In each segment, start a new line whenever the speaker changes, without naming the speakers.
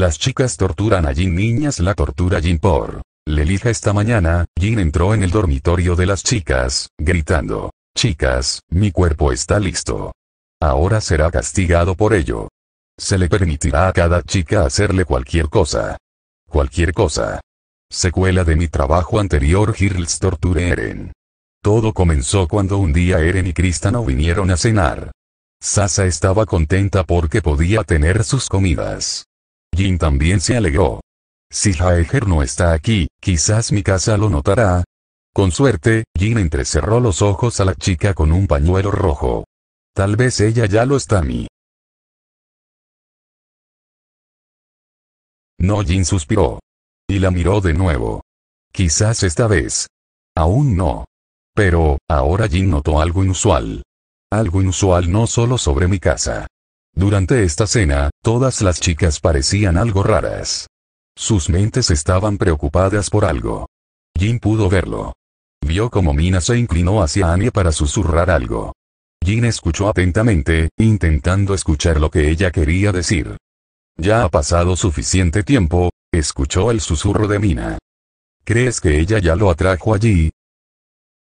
Las chicas torturan a Jin niñas la tortura Jin por. Lelija esta mañana, Jin entró en el dormitorio de las chicas, gritando. Chicas, mi cuerpo está listo. Ahora será castigado por ello. Se le permitirá a cada chica hacerle cualquier cosa. Cualquier cosa. Secuela de mi trabajo anterior Girls Torture Eren. Todo comenzó cuando un día Eren y no vinieron a cenar. Sasa estaba contenta porque podía tener sus comidas. Jin también se alegró. Si Jaeger no está aquí, quizás mi casa lo notará. Con suerte, Jin entrecerró los ojos a la chica con un pañuelo rojo. Tal vez ella ya lo está a mí. No Jin suspiró. Y la miró de nuevo. Quizás esta vez. Aún no. Pero, ahora Jin notó algo inusual. Algo inusual no solo sobre mi casa. Durante esta cena, todas las chicas parecían algo raras. Sus mentes estaban preocupadas por algo. Jin pudo verlo. Vio como Mina se inclinó hacia Annie para susurrar algo. Jin escuchó atentamente, intentando escuchar lo que ella quería decir. Ya ha pasado suficiente tiempo, escuchó el susurro de Mina. ¿Crees que ella ya lo atrajo allí?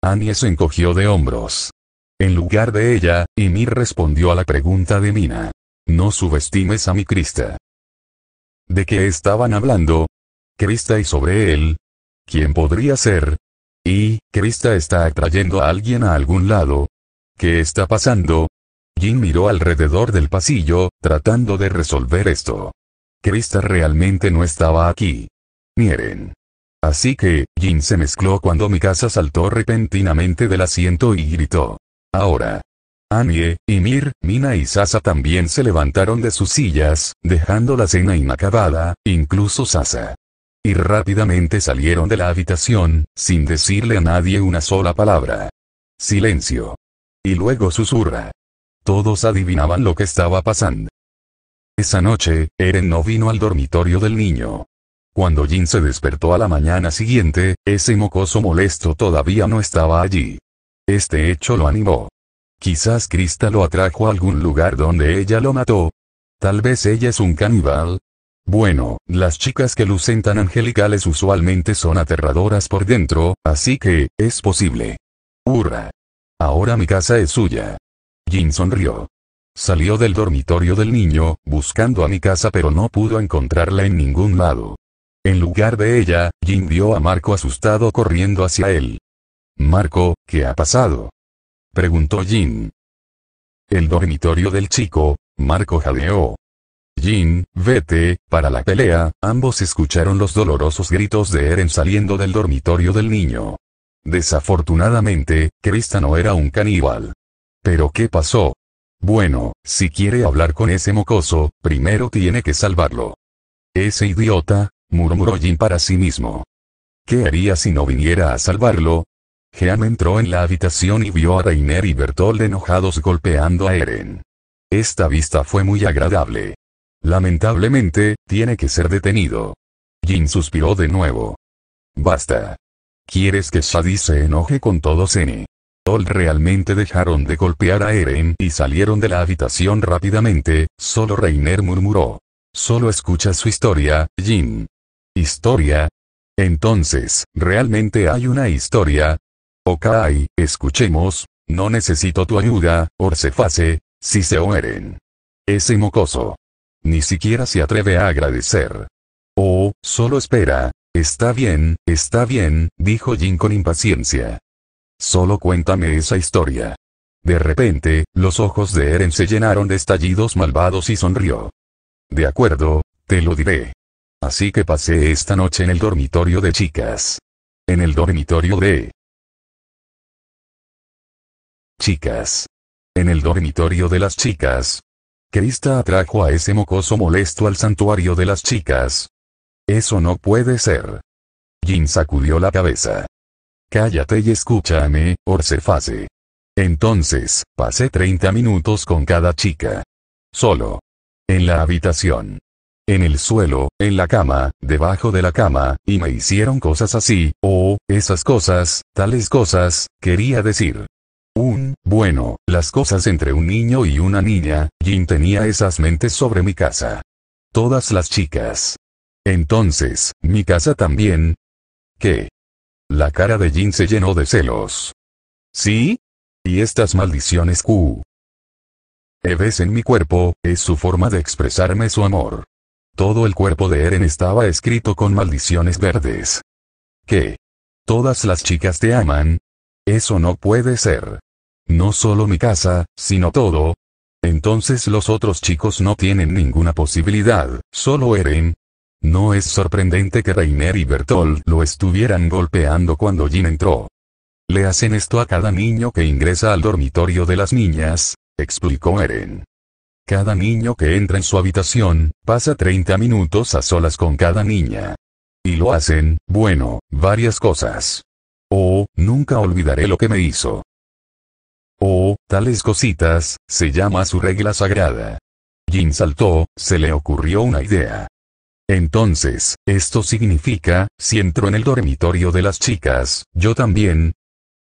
Annie se encogió de hombros. En lugar de ella, Ymir respondió a la pregunta de Mina. No subestimes a mi Crista. ¿De qué estaban hablando? Crista y sobre él. ¿Quién podría ser? Y, Crista está atrayendo a alguien a algún lado. ¿Qué está pasando? Jin miró alrededor del pasillo, tratando de resolver esto. Crista realmente no estaba aquí. Miren. Así que, Jin se mezcló cuando Mi Casa saltó repentinamente del asiento y gritó. Ahora. Anie, Ymir, Mina y Sasa también se levantaron de sus sillas, dejando la cena inacabada, incluso Sasa. Y rápidamente salieron de la habitación, sin decirle a nadie una sola palabra. Silencio. Y luego susurra. Todos adivinaban lo que estaba pasando. Esa noche, Eren no vino al dormitorio del niño. Cuando Jin se despertó a la mañana siguiente, ese mocoso molesto todavía no estaba allí. Este hecho lo animó. Quizás Krista lo atrajo a algún lugar donde ella lo mató. Tal vez ella es un caníbal. Bueno, las chicas que lucen tan angelicales usualmente son aterradoras por dentro, así que, es posible. Hurra. Ahora mi casa es suya. Jin sonrió. Salió del dormitorio del niño, buscando a mi casa pero no pudo encontrarla en ningún lado. En lugar de ella, Jin vio a Marco asustado corriendo hacia él. Marco, ¿qué ha pasado? Preguntó Jin. El dormitorio del chico, Marco jadeó. Jin, vete, para la pelea, ambos escucharon los dolorosos gritos de Eren saliendo del dormitorio del niño. Desafortunadamente, Krista no era un caníbal. ¿Pero qué pasó? Bueno, si quiere hablar con ese mocoso, primero tiene que salvarlo. Ese idiota, murmuró Jin para sí mismo. ¿Qué haría si no viniera a salvarlo? Jean entró en la habitación y vio a Reiner y Bertold enojados golpeando a Eren. Esta vista fue muy agradable. Lamentablemente, tiene que ser detenido. Jin suspiró de nuevo. Basta. ¿Quieres que Shadi se enoje con todos él? Tol realmente dejaron de golpear a Eren y salieron de la habitación rápidamente, solo Reiner murmuró. Solo escucha su historia, Jin. ¿Historia? Entonces, ¿realmente hay una historia? Okai, escuchemos, no necesito tu ayuda, Orceface, si se oeren. Ese mocoso. Ni siquiera se atreve a agradecer. Oh, solo espera. Está bien, está bien, dijo Jin con impaciencia. Solo cuéntame esa historia. De repente, los ojos de Eren se llenaron de estallidos malvados y sonrió. De acuerdo, te lo diré. Así que pasé esta noche en el dormitorio de chicas. En el dormitorio de Chicas. En el dormitorio de las chicas. Krista atrajo a ese mocoso molesto al santuario de las chicas. Eso no puede ser. Jin sacudió la cabeza. Cállate y escúchame, Orcefase. Entonces, pasé 30 minutos con cada chica. Solo. En la habitación. En el suelo, en la cama, debajo de la cama, y me hicieron cosas así, o, esas cosas, tales cosas, quería decir. Un, bueno, las cosas entre un niño y una niña, Jin tenía esas mentes sobre mi casa. Todas las chicas. Entonces, mi casa también. ¿Qué? La cara de Jin se llenó de celos. ¿Sí? Y estas maldiciones Q. Eves en mi cuerpo, es su forma de expresarme su amor. Todo el cuerpo de Eren estaba escrito con maldiciones verdes. ¿Qué? ¿Todas las chicas te aman? Eso no puede ser. No solo mi casa, sino todo. Entonces los otros chicos no tienen ninguna posibilidad, solo Eren. No es sorprendente que Reiner y Bertolt lo estuvieran golpeando cuando Jin entró. Le hacen esto a cada niño que ingresa al dormitorio de las niñas, explicó Eren. Cada niño que entra en su habitación, pasa 30 minutos a solas con cada niña. Y lo hacen, bueno, varias cosas. Oh, nunca olvidaré lo que me hizo. Oh, tales cositas, se llama su regla sagrada. Jin saltó, se le ocurrió una idea. Entonces, esto significa, si entro en el dormitorio de las chicas, yo también.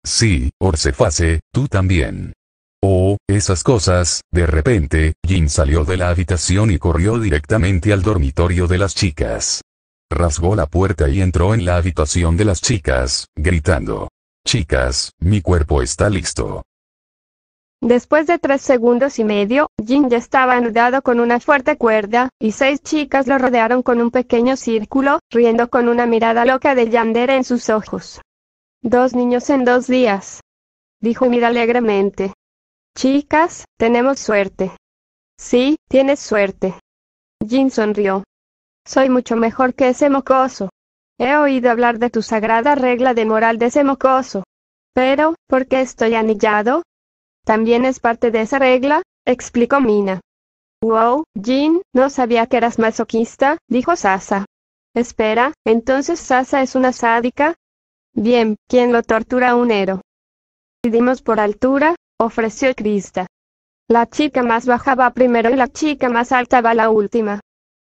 Sí, Orcefase, tú también. Oh, esas cosas, de repente, Jin salió de la habitación y corrió directamente al dormitorio de las chicas. Rasgó la puerta y entró en la habitación de las chicas, gritando. Chicas, mi cuerpo está listo.
Después de tres segundos y medio, Jin ya estaba anudado con una fuerte cuerda, y seis chicas lo rodearon con un pequeño círculo, riendo con una mirada loca de Yandere en sus ojos. Dos niños en dos días. Dijo Mira alegremente. Chicas, tenemos suerte. Sí, tienes suerte. Jin sonrió. Soy mucho mejor que ese mocoso. He oído hablar de tu sagrada regla de moral de ese mocoso. Pero, ¿por qué estoy anillado? También es parte de esa regla, explicó Mina. Wow, Jean, no sabía que eras masoquista, dijo Sasa. Espera, entonces Sasa es una sádica. Bien, ¿quién lo tortura a un héroe? Pidimos por altura, ofreció Krista. La chica más baja va primero y la chica más alta va la última.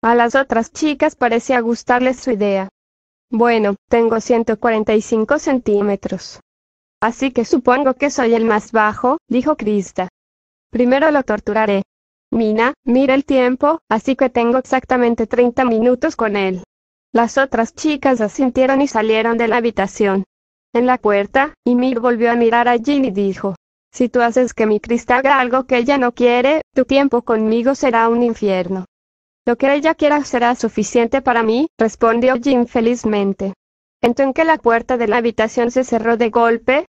A las otras chicas parecía gustarles su idea. Bueno, tengo 145 centímetros. Así que supongo que soy el más bajo, dijo Krista. Primero lo torturaré. Mina, mira el tiempo, así que tengo exactamente 30 minutos con él. Las otras chicas asintieron y salieron de la habitación. En la puerta, Ymir volvió a mirar a Jin y dijo, si tú haces que mi Krista haga algo que ella no quiere, tu tiempo conmigo será un infierno. Lo que ella quiera será suficiente para mí, respondió Jin felizmente. Entonces que la puerta de la habitación se cerró de golpe.